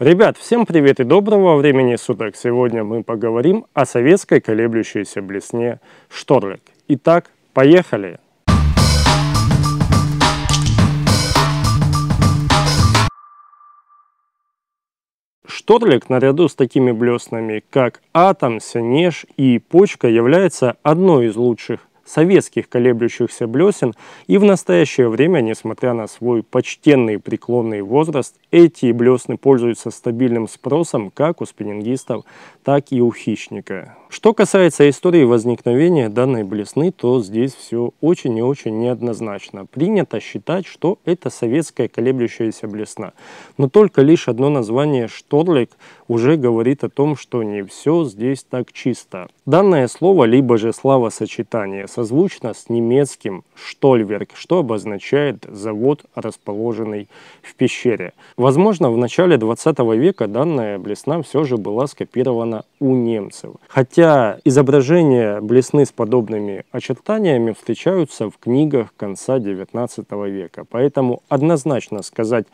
Ребят, всем привет и доброго времени суток! Сегодня мы поговорим о советской колеблющейся блесне Шторлик. Итак, поехали! Шторлик наряду с такими блеснами, как Атом, Сенеж и Почка, является одной из лучших советских колеблющихся блесен и в настоящее время, несмотря на свой почтенный преклонный возраст, эти блесны пользуются стабильным спросом как у спиннингистов, так и у хищника. Что касается истории возникновения данной блесны, то здесь все очень и очень неоднозначно. Принято считать, что это советская колеблющаяся блесна. Но только лишь одно название «шторлик» уже говорит о том, что не все здесь так чисто. Данное слово, либо же словосочетание, созвучно с немецким «штольверк», что обозначает завод, расположенный в пещере. Возможно, в начале 20 века данная блесна все же была скопирована у немцев. Хотя изображения блесны с подобными очертаниями встречаются в книгах конца 19 века. Поэтому однозначно сказать,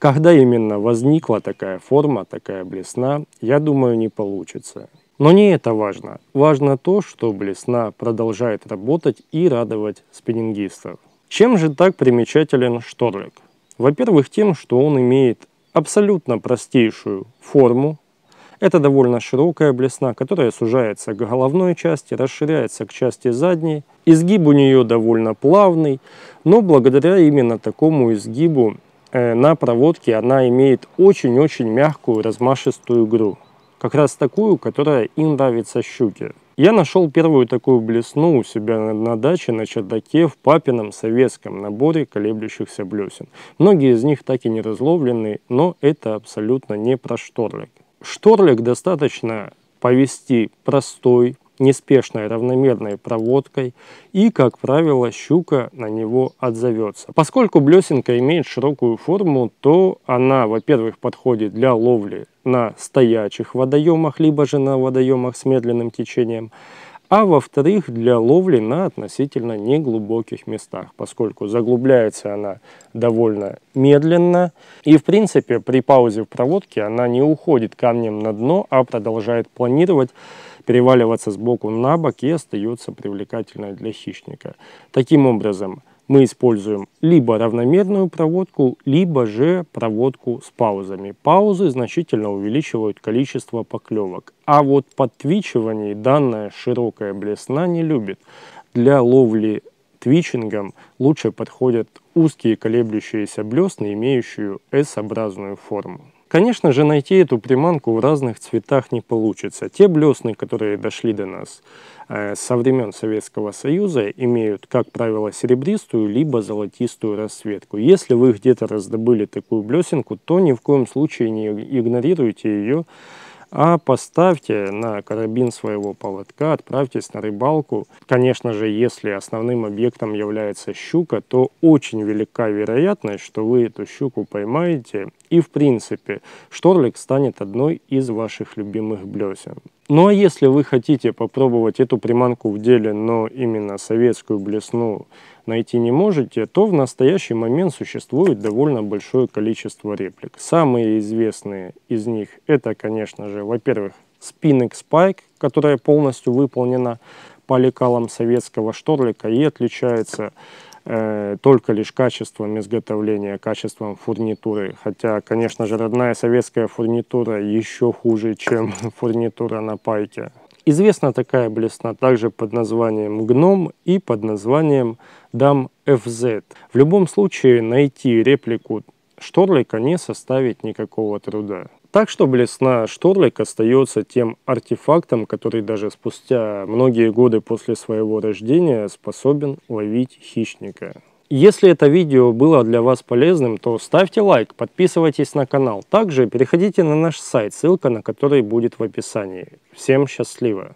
когда именно возникла такая форма, такая блесна, я думаю, не получится. Но не это важно. Важно то, что блесна продолжает работать и радовать спиннингистов. Чем же так примечателен шторлик? Во-первых, тем, что он имеет абсолютно простейшую форму. Это довольно широкая блесна, которая сужается к головной части, расширяется к части задней. Изгиб у нее довольно плавный, но благодаря именно такому изгибу э, на проводке она имеет очень-очень мягкую размашистую игру. Как раз такую, которая им нравится щуке. Я нашел первую такую блесну у себя на даче на чердаке в папином советском наборе колеблющихся блесен. Многие из них так и не разловлены, но это абсолютно не про шторлик. Шторлик достаточно повести простой, неспешной равномерной проводкой и, как правило, щука на него отзовется. Поскольку блесенка имеет широкую форму, то она, во-первых, подходит для ловли на стоячих водоемах, либо же на водоемах с медленным течением, а во-вторых, для ловли на относительно неглубоких местах, поскольку заглубляется она довольно медленно, и в принципе при паузе в проводке она не уходит камнем на дно, а продолжает планировать переваливаться с боку на бок и остается привлекательной для хищника. Таким образом, мы используем либо равномерную проводку, либо же проводку с паузами. Паузы значительно увеличивают количество поклевок, а вот подтвичивание данная широкая блесна не любит. Для ловли твичингом лучше подходят узкие колеблющиеся блесны, имеющие S-образную форму. Конечно же, найти эту приманку в разных цветах не получится. Те блесны, которые дошли до нас э, со времен Советского Союза, имеют, как правило, серебристую либо золотистую расцветку. Если вы где-то раздобыли такую блесенку, то ни в коем случае не игнорируйте ее а поставьте на карабин своего поводка, отправьтесь на рыбалку. Конечно же, если основным объектом является щука, то очень велика вероятность, что вы эту щуку поймаете и в принципе шторлик станет одной из ваших любимых блесен. Ну а если вы хотите попробовать эту приманку в деле, но именно советскую блесну найти не можете, то в настоящий момент существует довольно большое количество реплик. Самые известные из них это, конечно же, во-первых, Spinning Spike, которая полностью выполнена поликалом советского шторлика и отличается Э, только лишь качеством изготовления, качеством фурнитуры. Хотя, конечно же, родная советская фурнитура еще хуже, чем фурнитура на пайке. Известна такая блесна также под названием «Гном» и под названием «Дам FZ». В любом случае, найти реплику Шторлика не составит никакого труда. Так что блесна Шторлик остается тем артефактом, который даже спустя многие годы после своего рождения способен ловить хищника. Если это видео было для вас полезным, то ставьте лайк, подписывайтесь на канал. Также переходите на наш сайт, ссылка на который будет в описании. Всем счастливо!